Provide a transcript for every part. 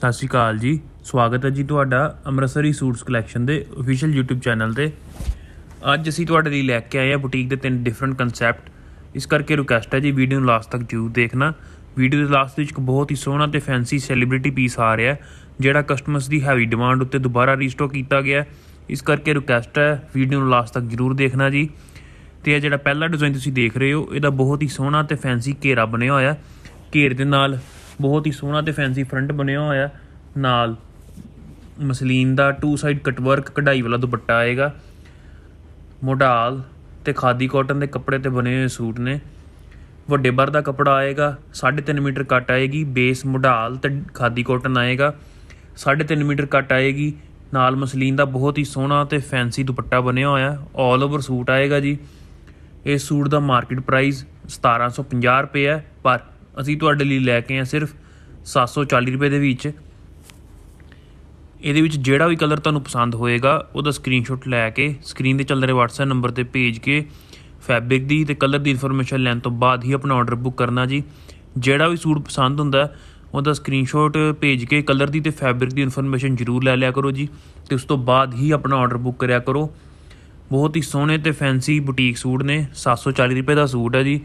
ਸਤਿ ਸ਼੍ਰੀ ਅਕਾਲ ਜੀ ਸਵਾਗਤ ਹੈ ਜੀ ਤੁਹਾਡਾ ਅੰਮ੍ਰਿਤਸਰੀ ਸੂਟਸ ਕਲੈਕਸ਼ਨ ਦੇ ਅਫੀਸ਼ੀਅਲ YouTube ਚੈਨਲ ਤੇ ਅੱਜ ਅਸੀਂ ਤੁਹਾਡੇ ਲਈ ਲੈ ਕੇ ਆਏ ਹਾਂ ਬੁਟੀਕ ਦੇ ਤਿੰਨ ਡਿਫਰੈਂਟ ਕਨਸੈਪਟ ਇਸ ਕਰਕੇ ਰਿਕਵੈਸਟ ਹੈ ਜੀ ਵੀਡੀਓ ਨੂੰ ਲਾਸਟ ਤੱਕ ਜ਼ਰੂਰ ਦੇਖਣਾ ਵੀਡੀਓ ਦੇ ਲਾਸਟ ਵਿੱਚ ਇੱਕ ਬਹੁਤ ਹੀ ਸੋਹਣਾ ਤੇ ਫੈਂਸੀ ਸੈਲੀਬ੍ਰਿਟੀ ਪੀਸ ਆ ਰਿਹਾ ਜਿਹੜਾ ਕਸਟਮਰਸ ਦੀ ਹੈਵੀ ਡਿਮਾਂਡ ਉੱਤੇ ਦੁਬਾਰਾ ਰੀਸਟਾਕ ਕੀਤਾ ਗਿਆ ਇਸ ਕਰਕੇ ਰਿਕਵੈਸਟ ਹੈ ਵੀਡੀਓ ਨੂੰ ਲਾਸਟ ਤੱਕ ਜ਼ਰੂਰ ਦੇਖਣਾ ਜੀ ਤੇ ਇਹ ਜਿਹੜਾ ਪਹਿਲਾ ਡਿਜ਼ਾਈਨ ਤੁਸੀਂ ਦੇਖ ਰਹੇ ਹੋ ਇਹਦਾ ਬਹੁਤ ਹੀ ਸੋਹਣਾ ਤੇ ਫੈਂਸੀ ਘੇਰਾ ਬਣਿਆ ਹੋਇਆ ਘੇਰ ਦੇ ਨਾਲ ਬਹੁਤ ਹੀ ਸੋਹਣਾ ਤੇ ਫੈਂਸੀ ਫਰੰਟ ਬਣਿਆ ਹੋਇਆ ਨਾਲ ਮਸਲੀਨ ਦਾ ਟੂ ਸਾਈਡ ਕਟਵਰਕ ਕਢਾਈ ਵਾਲਾ ਦੁਪੱਟਾ ਆਏਗਾ ਮੋਢਾਲ ਤੇ ਖਾਦੀ ਕਾਟਨ ਦੇ ਕੱਪੜੇ ਤੇ ਬਣੇ ਹੋਏ ਸੂਟ ਨੇ ਵੱਡੇ ਬਰ ਦਾ ਕਪੜਾ ਆਏਗਾ 3.5 ਮੀਟਰ ਕੱਟ ਆਏਗੀ ਬੇਸ ਮੋਢਾਲ ਤੇ ਖਾਦੀ ਕਾਟਨ ਆਏਗਾ 3.5 ਮੀਟਰ ਕੱਟ ਆਏਗੀ ਨਾਲ ਮਸਲੀਨ ਦਾ ਬਹੁਤ ਹੀ ਸੋਹਣਾ ਤੇ ਫੈਂਸੀ ਦੁਪੱਟਾ ਬਣਿਆ ਹੋਇਆ ਆਲ ਓਵਰ ਸੂਟ ਆਏਗਾ ਜੀ ਇਸ ਸੂਟ ਦਾ ਮਾਰਕੀਟ ਪ੍ਰਾਈਸ 1750 ਰੁਪਏ ਹੈ ਪਰ ਅਸੀਂ ਤੁਹਾਡੇ ਲਈ ਲੈ ਕੇ ਆਏ ਸਿਰਫ 740 ਰੁਪਏ ਦੇ ਵਿੱਚ ਇਹਦੇ ਵਿੱਚ ਜਿਹੜਾ ਵੀ ਕਲਰ ਤੁਹਾਨੂੰ ਪਸੰਦ ਹੋਏਗਾ ਉਹਦਾ ਸਕਰੀਨਸ਼ਾਟ ਲੈ ਕੇ ਸਕਰੀਨ ਤੇ ਚੱਲ ਰਹੇ WhatsApp ਨੰਬਰ ਤੇ ਭੇਜ ਕੇ ਫੈਬਰਿਕ ਦੀ ਤੇ ਕਲਰ ਦੀ ਇਨਫੋਰਮੇਸ਼ਨ ਲੈਣ ਤੋਂ ਬਾਅਦ ਹੀ ਆਪਣਾ ਆਰਡਰ ਬੁੱਕ ਕਰਨਾ ਜੀ ਜਿਹੜਾ ਵੀ ਸੂਟ ਪਸੰਦ ਹੁੰਦਾ ਉਹਦਾ ਸਕਰੀਨਸ਼ਾਟ ਭੇਜ ਕੇ ਕਲਰ ਦੀ ਤੇ ਫੈਬਰਿਕ ਦੀ ਇਨਫੋਰਮੇਸ਼ਨ ਜ਼ਰੂਰ ਲੈ ਲਿਆ ਕਰੋ ਜੀ ਤੇ ਉਸ ਤੋਂ ਬਾਅਦ ਹੀ ਆਪਣਾ ਆਰਡਰ ਬੁੱਕ ਕਰਿਆ ਕਰੋ ਬਹੁਤ ਹੀ ਸੋਹਣੇ ਤੇ ਫੈਂਸੀ ਬੁਟੀਕ ਸੂਟ ਨੇ 740 ਰੁਪਏ ਦਾ ਸੂਟ ਹੈ ਜੀ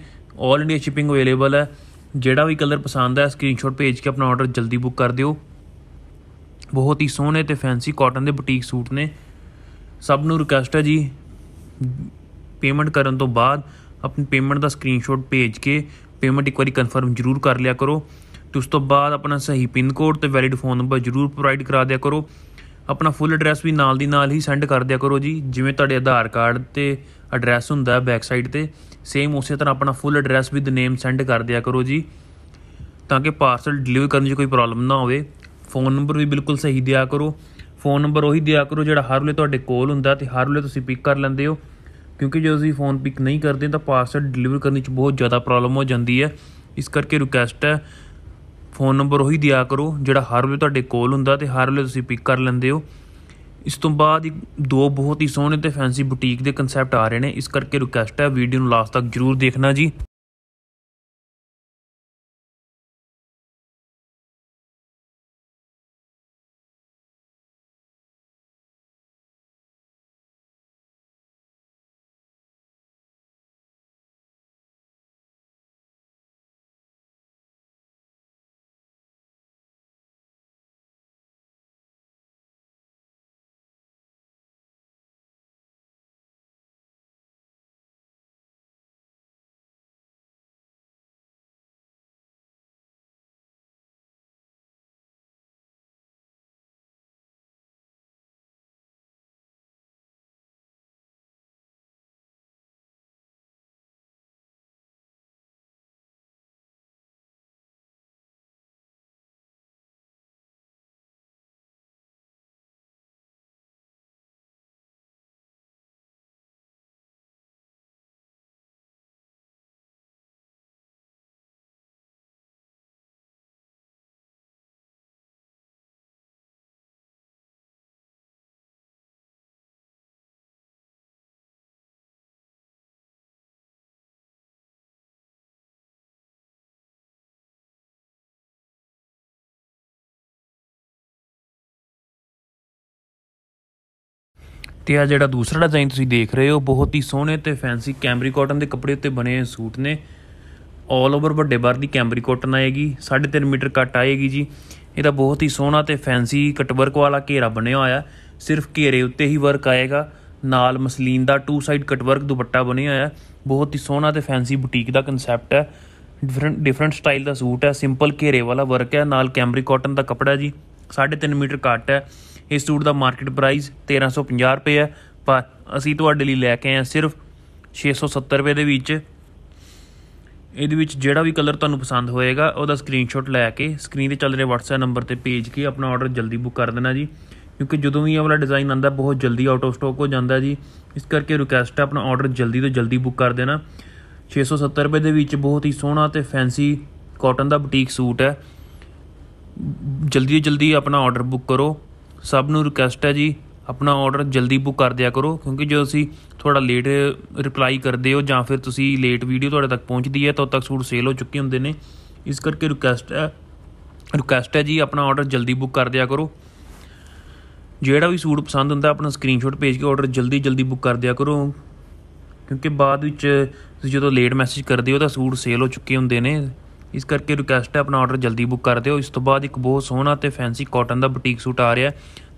올 ਇੰਡੀਆ ਸ਼ਿਪਿੰਗ ਅਵੇਲੇਬਲ ਹੈ ਜਿਹੜਾ ਵੀ ਕਲਰ ਪਸੰਦ ਆ ਸਕਰੀਨਸ਼ਾਟ ਭੇਜ ਕੇ ਆਪਣਾ ਆਰਡਰ ਜਲਦੀ ਬੁੱਕ ਕਰ ਦਿਓ ਬਹੁਤ ਹੀ ਸੋਹਣੇ ਤੇ ਫੈਂਸੀ ਕਾਟਨ ਦੇ ਬੁਟੀਕ ਸੂਟ ਨੇ ਸਭ ਨੂੰ ਰਿਕਵੈਸਟ ਹੈ ਜੀ ਪੇਮੈਂਟ ਕਰਨ ਤੋਂ ਬਾਅਦ ਆਪਣੀ ਪੇਮੈਂਟ ਦਾ ਸਕਰੀਨਸ਼ਾਟ ਭੇਜ ਕੇ ਪੇਮੈਂਟ ਇੱਕ ਵਾਰੀ ਕਨਫਰਮ ਜ਼ਰੂਰ ਕਰ ਲਿਆ ਕਰੋ ਤੇ ਉਸ ਤੋਂ ਬਾਅਦ ਆਪਣਾ ਸਹੀ ਪਿਨ ਕੋਡ ਤੇ ਵੈਲਿਡ ਫੋਨ ਨੰਬਰ ਜ਼ਰੂਰ ਪ੍ਰੋਵਾਈਡ ਕਰਾ ਦਿਆ ਕਰੋ ਆਪਣਾ ਫੁੱਲ ਐਡਰੈਸ ਵੀ ਨਾਲ ਦੀ ਨਾਲ ਹੀ ਸੈਂਡ ਕਰ ਦਿਆ ਕਰੋ ਜੀ ਜਿਵੇਂ ਤੁਹਾਡੇ ਆਧਾਰ ਕਾਰਡ ਤੇ ਐਡਰੈਸ ਹੁੰਦਾ ਬੈਕ ਸਾਈਡ ਤੇ ਸੇਮ ਉਸੇ ਤਰ੍ਹਾਂ ਆਪਣਾ full address with name send ਕਰ ਦਿਆ ਕਰੋ ਜੀ ਤਾਂ ਕਿ ਪਾਰਸਲ ਡਿਲੀਵਰ ਕਰਨ 'ਚ ਕੋਈ ਪ੍ਰੋਬਲਮ ਨਾ ਹੋਵੇ ਫੋਨ ਨੰਬਰ ਵੀ ਬਿਲਕੁਲ ਸਹੀ ਦਿਆ ਕਰੋ ਫੋਨ ਨੰਬਰ ਉਹੀ ਦਿਆ ਕਰੋ ਜਿਹੜਾ ਹਰ ਵੇਲੇ ਤੁਹਾਡੇ ਕੋਲ ਹੁੰਦਾ ਤੇ ਹਰ ਵੇਲੇ ਤੁਸੀਂ ਪਿਕ ਕਰ ਲੈਂਦੇ ਹੋ ਕਿਉਂਕਿ ਜੇ ਤੁਸੀਂ ਫੋਨ ਪਿਕ ਨਹੀਂ ਕਰਦੇ ਤਾਂ ਪਾਰਸਲ ਡਿਲੀਵਰ ਕਰਨ 'ਚ ਬਹੁਤ ਜ਼ਿਆਦਾ ਪ੍ਰੋਬਲਮ ਹੋ ਜਾਂਦੀ ਹੈ ਇਸ ਕਰਕੇ ਰਿਕੁਐਸਟ ਹੈ ਫੋਨ ਨੰਬਰ ਉਹੀ ਦਿਆ ਕਰੋ ਜਿਹੜਾ ਹਰ ਵੇਲੇ ਤੁਹਾਡੇ ਕੋਲ ਹੁੰਦਾ ਤੇ ਹਰ ਵੇਲੇ ਤੁਸੀਂ ਪਿਕ ਕਰ ਲੈਂਦੇ ਹੋ ਇਸ ਤੋਂ ਬਾਅਦ ਦੋ ਬਹੁਤ ਹੀ ਸੋਹਣੇ ਤੇ ਫੈਂਸੀ ਬੁਟੀਕ ਦੇ ਕਨਸੈਪਟ ਆ ਰਹੇ ਨੇ ਇਸ ਕਰਕੇ ਰਿਕੁਐਸਟ ਹੈ ਵੀਡੀਓ ਨੂੰ ਲਾਸਟ ਤੱਕ ਜਰੂਰ ਦੇਖਣਾ ਜੀ ਤੇ ਆ ਜਿਹੜਾ ਦੂਸਰਾ ਡਿਜ਼ਾਈਨ ਤੁਸੀਂ ਦੇਖ ਰਹੇ ਹੋ ਬਹੁਤ ਹੀ ਸੋਹਣੇ ਤੇ ਫੈਂਸੀ ਕੈਂਬਰੀ ਕਾਟਨ ਦੇ ਕੱਪੜੇ ਉੱਤੇ ਬਣੇ ਸੂਟ ਨੇ ਆਲ ਓਵਰ ਵੱਡੇ ਬਾਰ ਦੀ ਕੈਂਬਰੀ ਕਾਟਨ ਆਏਗੀ 3.5 ਮੀਟਰ ਕੱਟ ਆਏਗੀ ਜੀ ਇਹਦਾ ਬਹੁਤ ਹੀ ਸੋਹਣਾ ਤੇ ਫੈਂਸੀ ਕਟਵਰਕ ਵਾਲਾ ਘੇਰਾ ਬਣਿਆ ਹੋਇਆ ਸਿਰਫ ਘੇਰੇ ਉੱਤੇ ਹੀ ਵਰਕ ਆਏਗਾ ਨਾਲ ਮਸਲੀਨ ਦਾ ਟੂ ਸਾਈਡ ਕਟਵਰਕ ਦੁਪੱਟਾ ਬਣਿਆ ਹੋਇਆ ਬਹੁਤ ਹੀ ਸੋਹਣਾ ਤੇ ਫੈਂਸੀ ਬੁਟੀਕ ਦਾ ਕਨਸੈਪਟ ਹੈ ਡਿਫਰੈਂਟ ਡਿਫਰੈਂਟ ਸਟਾਈਲ ਦਾ ਸੂਟ ਹੈ ਸਿੰਪਲ ਘੇਰੇ ਵਾਲਾ ਵਰਕ ਹੈ ਨਾਲ ਕੈਂਬਰੀ ਕਾਟਨ ਦਾ ਕੱਪੜਾ ਜੀ 3.5 ਮੀਟਰ ਕੱਟ ਹੈ ਇਸ ਸੂਟ ਦਾ ਮਾਰਕੀਟ ਪ੍ਰਾਈਸ 1350 ਰੁਪਏ ਹੈ ਪਰ ਅਸੀਂ ਤੁਹਾਡੇ ਲਈ ਲੈ ਕੇ ਆਏ ਹਾਂ ਸਿਰਫ 670 ਰੁਪਏ ਦੇ ਵਿੱਚ ਇਹਦੇ ਵਿੱਚ ਜਿਹੜਾ ਵੀ ਕਲਰ ਤੁਹਾਨੂੰ ਪਸੰਦ ਹੋਏਗਾ ਉਹਦਾ ਸਕਰੀਨਸ਼ਾਟ ਲੈ ਕੇ ਸਕਰੀਨ ਤੇ ਚੱਲ ਰਹੇ WhatsApp ਨੰਬਰ ਤੇ ਭੇਜ ਕੇ ਆਪਣਾ ਆਰਡਰ ਜਲਦੀ ਬੁੱਕ ਕਰ ਦੇਣਾ ਜੀ ਕਿਉਂਕਿ ਜਦੋਂ ਵੀ ਇਹ ਵਾਲਾ ਡਿਜ਼ਾਈਨ ਆਂਦਾ ਬਹੁਤ ਜਲਦੀ ਆਊਟ ਆਫ ਸਟਾਕ ਹੋ ਜਾਂਦਾ ਜੀ ਇਸ ਕਰਕੇ ਰਿਕੁਐਸਟ ਹੈ ਆਪਣਾ ਆਰਡਰ ਜਲਦੀ ਤੋਂ ਜਲਦੀ ਬੁੱਕ ਕਰ ਦੇਣਾ 670 ਰੁਪਏ ਦੇ ਵਿੱਚ ਬਹੁਤ ਹੀ ਸੋਹਣਾ ਤੇ ਫੈਂਸੀ ਕਾਟਨ ਦਾ ਬੁਟੀਕ ਸੂਟ ਹੈ ਜਲਦੀ ਜਲਦੀ ਆਪਣਾ ਆਰਡਰ ਬੁੱਕ ਕਰੋ ਸਭ ਨੂੰ ਰਿਕਵੈਸਟ ਹੈ ਜੀ ਆਪਣਾ ਆਰਡਰ ਜਲਦੀ ਬੁੱਕ ਕਰ ਦਿਆ ਕਰੋ ਕਿਉਂਕਿ ਜੋ ਅਸੀਂ ਥੋੜਾ ਲੇਟ ਰਿਪਲਾਈ ਕਰਦੇ ਹੋ ਜਾਂ ਫਿਰ ਤੁਸੀਂ ਲੇਟ ਵੀਡੀਓ ਤੁਹਾਡੇ ਤੱਕ ਪਹੁੰਚਦੀ ਹੈ ਤਦ ਤੱਕ ਸੂਟ ਸੇਲ ਹੋ ਚੁੱਕੇ ਹੁੰਦੇ ਨੇ ਇਸ ਕਰਕੇ ਰਿਕਵੈਸਟ ਹੈ ਰਿਕਵੈਸਟ ਹੈ ਜੀ ਆਪਣਾ ਆਰਡਰ ਜਲਦੀ ਬੁੱਕ ਕਰ ਦਿਆ ਕਰੋ ਜਿਹੜਾ ਵੀ ਸੂਟ ਪਸੰਦ ਹੁੰਦਾ ਆਪਣਾ ਸਕਰੀਨਸ਼ਾਟ ਭੇਜ ਕੇ ਆਰਡਰ ਜਲਦੀ ਜਲਦੀ ਬੁੱਕ ਕਰ ਦਿਆ ਕਰੋ ਕਿਉਂਕਿ ਬਾਅਦ ਵਿੱਚ ਤੁਸੀਂ ਜਦੋਂ ਲੇਟ ਮੈਸੇਜ ਕਰਦੇ ਹੋ ਤਾਂ ਸੂਟ ਸੇਲ ਹੋ ਚੁੱਕੇ ਹੁੰਦੇ ਨੇ ਇਸ ਕਰਕੇ ਰਿਕਵੈਸਟ ਹੈ ਆਪਣਾ ਆਰਡਰ ਜਲਦੀ ਬੁੱਕ ਕਰ ਦਿਓ ਇਸ ਤੋਂ ਬਾਅਦ ਇੱਕ ਬਹੁਤ ਸੋਹਣਾ ਤੇ ਫੈਂਸੀ ਕਾਟਨ ਦਾ ਬੁਟੀਕ ਸੂਟ ਆ ਰਿਹਾ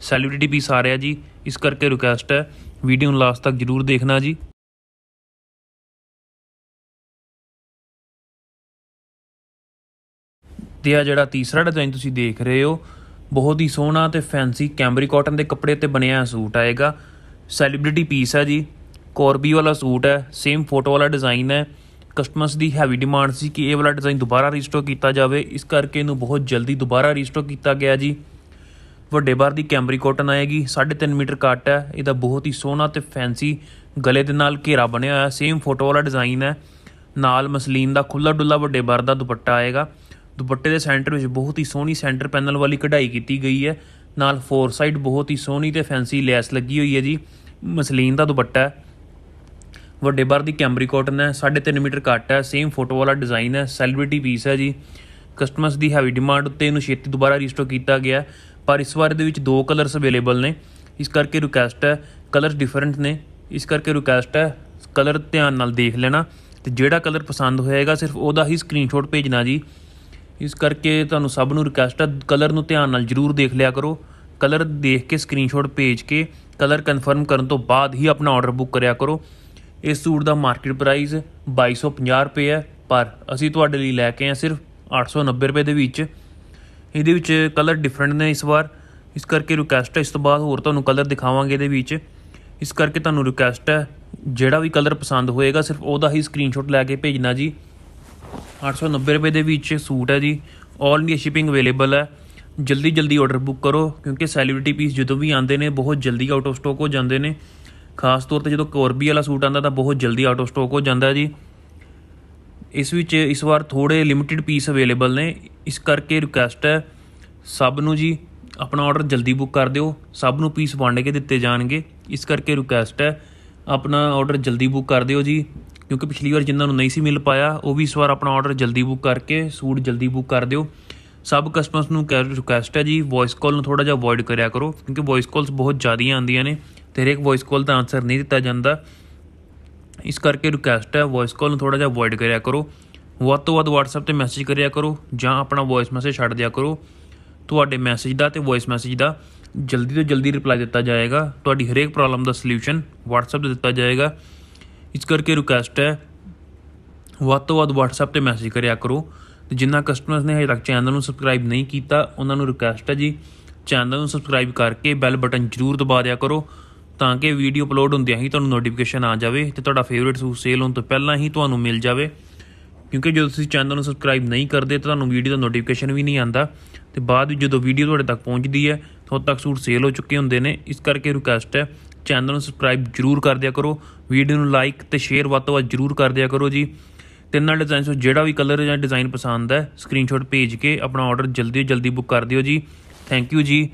ਸੈਲਿਬ੍ਰਿਟੀ ਪੀਸ ਆ ਰਿਹਾ ਜੀ ਇਸ ਕਰਕੇ ਰਿਕਵੈਸਟ ਹੈ ਵੀਡੀਓ ਨੂੰ ਲਾਸਟ ਤੱਕ ਜਰੂਰ ਦੇਖਣਾ ਜੀ ਤੇ ਆ ਜਿਹੜਾ ਤੀਸਰਾ ਡਿਜ਼ਾਈਨ ਤੁਸੀਂ ਦੇਖ ਰਹੇ ਹੋ ਬਹੁਤ ਹੀ ਸੋਹਣਾ ਤੇ ਫੈਂਸੀ ਕੈਂਬਰੀ ਕਾਟਨ ਦੇ ਕੱਪੜੇ ਤੇ ਬਣਿਆ ਸੂਟ ਆਏਗਾ ਸੈਲਿਬ੍ਰਿਟੀ ਪੀਸ ਹੈ ਜੀ ਕੋਰਬੀ ਵਾਲਾ ਸੂਟ ਹੈ ਸੇਮ ਫੋਟੋ ਵਾਲਾ ਡਿਜ਼ਾਈਨ ਹੈ ਕਸਟਮਰਸ ਦੀ ਹੈਵੀ ਡਿਮਾਂਡ ਸੀ ਕਿ ਇਹ ਵਾਲਾ ਡਿਜ਼ਾਈਨ ਦੁਬਾਰਾ ਰੀਸਟੋਰ ਕੀਤਾ ਜਾਵੇ ਇਸ ਕਰਕੇ ਇਹਨੂੰ ਬਹੁਤ ਜਲਦੀ ਦੁਬਾਰਾ ਰੀਸਟੋਰ ਕੀਤਾ ਗਿਆ ਜੀ ਵੱਡੇ ਬਾਰ ਦੀ ਕੈਂਬਰੀ ਕਾਟਨ ਆਏਗੀ 3.5 ਮੀਟਰ ਕੱਟ ਹੈ ਇਹਦਾ ਬਹੁਤ ਹੀ ਸੋਹਣਾ ਤੇ ਫੈਂਸੀ ਗਲੇ ਦੇ ਨਾਲ ਘੇਰਾ ਬਣਿਆ ਹੋਇਆ ਸੇਮ ਫੋਟੋ ਵਾਲਾ ਡਿਜ਼ਾਈਨ ਹੈ ਨਾਲ ਮਸਲੀਨ ਦਾ ਖੁੱਲਾ ਡੁੱਲਾ ਵੱਡੇ ਬਾਰ ਦਾ ਦੁਪੱਟਾ ਆਏਗਾ ਦੁਪੱਟੇ ਦੇ ਸੈਂਟਰ ਵਿੱਚ ਬਹੁਤ ਹੀ ਸੋਹਣੀ ਸੈਂਟਰ ਪੈਨਲ ਵਾਲੀ ਕਢਾਈ ਕੀਤੀ ਗਈ ਹੈ ਨਾਲ ਫੋਰ ਸਾਈਡ ਬਹੁਤ ਹੀ ਸੋਹਣੀ ਤੇ ਫੈਂਸੀ ਲੈਸ ਲੱਗੀ ਹੋਈ ਹੈ ਜੀ ਮਸਲੀਨ ਦਾ ਦੁਪੱਟਾ ਹੈ ਵੱਡੇ ਬਾਰ ਦੀ ਕੈਮਰੀ ਕਾਟਨ ਹੈ 3.5 ਮੀਟਰ ਕੱਟ ਹੈ ਸੇਮ ਫੋਟੋ ਵਾਲਾ ਡਿਜ਼ਾਈਨ ਹੈ ਸੈਲਿਬ੍ਰਿਟੀ ਪੀਸ ਹੈ ਜੀ ਕਸਟਮਰਸ ਦੀ ਹੈਵੀ ਡਿਮਾਂਡ ਉੱਤੇ ਇਹਨੂੰ ਛੇਤੀ ਦੁਬਾਰਾ ਰੀਸਟਾਕ ਕੀਤਾ ਗਿਆ ਪਰ ਇਸ ਵਾਰ ਦੇ ਵਿੱਚ ਦੋ ਕਲਰਸ ਅਵੇਲੇਬਲ ਨੇ ਇਸ ਕਰਕੇ ਰਿਕੁਐਸਟ ਹੈ ਕਲਰਸ ਡਿਫਰੈਂਟ ਨੇ ਇਸ ਕਰਕੇ ਰਿਕੁਐਸਟ ਹੈ ਕਲਰ ਧਿਆਨ ਨਾਲ ਦੇਖ ਲੈਣਾ ਤੇ ਜਿਹੜਾ ਕਲਰ ਪਸੰਦ ਹੋਏਗਾ ਸਿਰਫ ਉਹਦਾ ਹੀ ਸਕਰੀਨਸ਼ਾਟ ਭੇਜਣਾ ਜੀ ਇਸ ਕਰਕੇ ਤੁਹਾਨੂੰ ਸਭ ਨੂੰ ਰਿਕੁਐਸਟ ਹੈ ਕਲਰ ਨੂੰ ਧਿਆਨ ਨਾਲ ਜਰੂਰ ਦੇਖ ਲਿਆ ਕਰੋ ਕਲਰ ਦੇਖ ਕੇ ਸਕਰੀਨਸ਼ਾਟ ਭੇਜ ਕੇ ਕਲਰ ਕਨਫਰਮ ਕਰਨ ਤੋਂ ਬਾਅਦ ਹੀ ਆਪਣਾ ਆਰਡਰ ਬੁੱਕ ਕਰਿਆ ਕਰੋ ਇਸ ਸੂਟ ਦਾ ਮਾਰਕੀਟ ਪ੍ਰਾਈਸ 2250 ਰੁਪਏ ਹੈ ਪਰ ਅਸੀਂ ਤੁਹਾਡੇ ਲਈ ਲੈ ਕੇ ਆਏ ਸਿਰਫ 890 ਰੁਪਏ ਦੇ ਵਿੱਚ ਇਹਦੇ ਵਿੱਚ ਕਲਰ ਡਿਫਰੈਂਟ ਨੇ ਇਸ ਵਾਰ ਇਸ ਕਰਕੇ ਰਿਕੁਐਸਟ ਹੈ ਇਸ ਤੋਂ ਬਾਅਦ ਹੋਰ ਤੁਹਾਨੂੰ ਕਲਰ ਦਿਖਾਵਾਂਗੇ ਇਹਦੇ ਵਿੱਚ ਇਸ ਕਰਕੇ ਤੁਹਾਨੂੰ ਰਿਕੁਐਸਟ ਹੈ ਜਿਹੜਾ ਵੀ ਕਲਰ ਪਸੰਦ ਹੋਏਗਾ ਸਿਰਫ ਉਹਦਾ ਹੀ ਸਕਰੀਨਸ਼ਾਟ ਲੈ ਕੇ ਭੇਜਣਾ ਜੀ 890 ਰੁਪਏ ਦੇ ਵਿੱਚ ਸੂਟ ਹੈ ਜੀ ਆਲ ਇੰਡੀਆ ਸ਼ਿਪਿੰਗ ਅਵੇਲੇਬਲ ਹੈ ਜਲਦੀ ਜਲਦੀ ਆਰਡਰ ਬੁੱਕ ਕਰੋ ਕਿਉਂਕਿ ਸੈਲੀਬ੍ਰਿਟੀ ਪੀਸ ਜਦੋਂ ਵੀ ਆਉਂਦੇ ਨੇ ਬਹੁਤ ਜਲਦੀ ਆਊਟ ਆਫ ਸਟਾਕ ਹੋ ਜਾਂਦੇ ਨੇ ਖਾਸ ਤੌਰ ਤੇ ਜਦੋਂ ਕੋਰਬੀ ਵਾਲਾ ਸੂਟ ਆਂਦਾ ਤਾਂ ਬਹੁਤ ਜਲਦੀ ਆਟੋ ਸਟਾਕ ਹੋ ਜਾਂਦਾ ਜੀ ਇਸ ਵਿੱਚ ਇਸ ਵਾਰ ਥੋੜੇ ਲਿਮਿਟਿਡ ਪੀਸ ਅਵੇਲੇਬਲ ਨੇ ਇਸ ਕਰਕੇ ਰਿਕੁਐਸਟ ਹੈ ਸਭ ਨੂੰ ਜੀ ਆਪਣਾ ਆਰਡਰ ਜਲਦੀ ਬੁੱਕ ਕਰ ਦਿਓ ਸਭ ਨੂੰ ਪੀਸ ਵੰਡ ਕੇ ਦਿੱਤੇ ਜਾਣਗੇ ਇਸ ਕਰਕੇ ਰਿਕੁਐਸਟ ਹੈ ਆਪਣਾ ਆਰਡਰ ਜਲਦੀ ਬੁੱਕ ਕਰ ਦਿਓ ਜੀ ਕਿਉਂਕਿ ਪਿਛਲੀ ਵਾਰ ਜਿੰਨਾਂ ਨੂੰ ਨਹੀਂ ਸੀ ਮਿਲ ਪਾਇਆ ਉਹ ਵੀ ਇਸ ਵਾਰ ਆਪਣਾ ਆਰਡਰ ਜਲਦੀ ਬੁੱਕ ਕਰਕੇ ਸੂਟ ਜਲਦੀ ਬੁੱਕ ਕਰ ਦਿਓ ਸਭ ਕਸਟਮਰਸ ਨੂੰ ਰਿਕੁਐਸਟ ਹੈ ਜੀ ਵੌਇਸ ਕਾਲ ਨੂੰ ਥੋੜਾ ਜਿਹਾ ਅਵੋਇਡ ਕਰਿਆ ਕਰੋ ਕਿਉਂਕਿ ਵੌਇਸ ਕਾਲਸ ਬਹੁਤ ਜ਼ਿਆਦੀਆਂ ਆਉਂਦੀਆਂ ਨੇ ਤੇਰੇ ਇੱਕ ਵੌਇਸ ਕਾਲ ਦਾ ਆਨਸਰ ਨਹੀਂ ਦਿੱਤਾ ਜਾਂਦਾ ਇਸ ਕਰਕੇ ਰਿਕੁਐਸਟ ਹੈ ਵੌਇਸ ਕਾਲ ਨੂੰ ਥੋੜਾ ਜਿਹਾ ਅਵੋਇਡ ਕਰਿਆ ਕਰੋ ਵੱਧ ਤੋਂ ਵੱਧ WhatsApp ਤੇ ਮੈਸੇਜ ਕਰਿਆ ਕਰੋ ਜਾਂ ਆਪਣਾ ਵੌਇਸ ਮੈਸੇਜ ਛੱਡ ਦਿਆ ਕਰੋ ਤੁਹਾਡੇ ਮੈਸੇਜ ਦਾ ਤੇ ਵੌਇਸ ਮੈਸੇਜ ਦਾ ਜਲਦੀ ਤੋਂ ਜਲਦੀ ਰਿਪਲਾਈ ਦਿੱਤਾ ਜਾਏਗਾ ਤੁਹਾਡੀ ਹਰੇਕ ਪ੍ਰੋਬਲਮ ਦਾ ਸੋਲੂਸ਼ਨ WhatsApp ਤੇ ਦਿੱਤਾ ਜਾਏਗਾ ਇਸ ਕਰਕੇ ਰਿਕੁਐਸਟ ਹੈ ਵੱਧ ਤੋਂ ਵੱਧ WhatsApp ਤੇ ਮੈਸੇਜ ਕਰਿਆ ਕਰੋ ਤੇ ਜਿੰਨਾ ਕਸਟਮਰਸ ਨੇ ਹਜੇ ਤੱਕ ਚੈਨਲ ਨੂੰ ਸਬਸਕ੍ਰਾਈਬ ਨਹੀਂ ਕੀਤਾ ਉਹਨਾਂ ਨੂੰ ਰਿਕੁਐਸਟ ਹੈ ਜੀ ਚੈਨਲ ਨੂੰ ਸਬਸਕ੍ਰਾਈਬ ਕਰਕੇ ਬੈਲ ਬਟਨ ਜ਼ਰੂਰ ਦਬਾ ਦਿਆ ਕਰੋ ਤਾਂ ਕਿ ਵੀਡੀਓ ਅਪਲੋਡ ਹੁੰਦਿਆਂ ਹੀ ਤੁਹਾਨੂੰ ਨੋਟੀਫਿਕੇਸ਼ਨ ਆ ਜਾਵੇ ਤੇ ਤੁਹਾਡਾ ਫੇਵਰਿਟ ਸੂਟ ਸੇਲ ਹੋਣ ਤੋਂ ਪਹਿਲਾਂ ਹੀ ਤੁਹਾਨੂੰ ਮਿਲ ਜਾਵੇ ਕਿਉਂਕਿ ਜਦੋਂ ਤੁਸੀਂ ਚੈਨਲ ਨੂੰ ਸਬਸਕ੍ਰਾਈਬ ਨਹੀਂ ਕਰਦੇ ਤਾਂ ਤੁਹਾਨੂੰ ਵੀਡੀਓ ਦਾ ਨੋਟੀਫਿਕੇਸ਼ਨ ਵੀ ਨਹੀਂ ਆਂਦਾ ਤੇ ਬਾਅਦ ਵਿੱਚ ਜਦੋਂ ਵੀਡੀਓ ਤੁਹਾਡੇ ਤੱਕ ਪਹੁੰਚਦੀ ਹੈ ਤਾਂ ਤੱਕ ਸੂਟ ਸੇਲ ਹੋ ਚੁੱਕੇ ਹੁੰਦੇ ਨੇ ਇਸ ਕਰਕੇ ਰਿਕੁਐਸਟ ਹੈ ਚੈਨਲ ਨੂੰ ਸਬਸਕ੍ਰਾਈਬ ਜਰੂਰ ਕਰ ਦਿਆ ਕਰੋ ਵੀਡੀਓ ਨੂੰ ਲਾਈਕ ਤੇ ਸ਼ੇਅਰ ਵੱਧ ਤੋਂ ਵੱਧ ਜਰੂਰ ਕਰ ਦਿਆ ਕਰੋ ਜੀ ਤਿੰਨਾਂ ਡਿਜ਼ਾਈਨਸ ਵਿੱਚ ਜਿਹੜਾ ਵੀ ਕਲਰ ਜਾਂ ਡਿਜ਼ਾਈਨ ਪਸੰਦ ਹੈ ਸਕਰੀਨਸ਼ਾਟ ਭੇਜ ਕੇ ਆਪਣਾ ਆਰਡਰ ਜਲਦੀ ਜਲਦੀ ਬੁੱਕ ਕਰ ਦਿਓ ਜੀ ਥੈਂਕ ਯੂ ਜੀ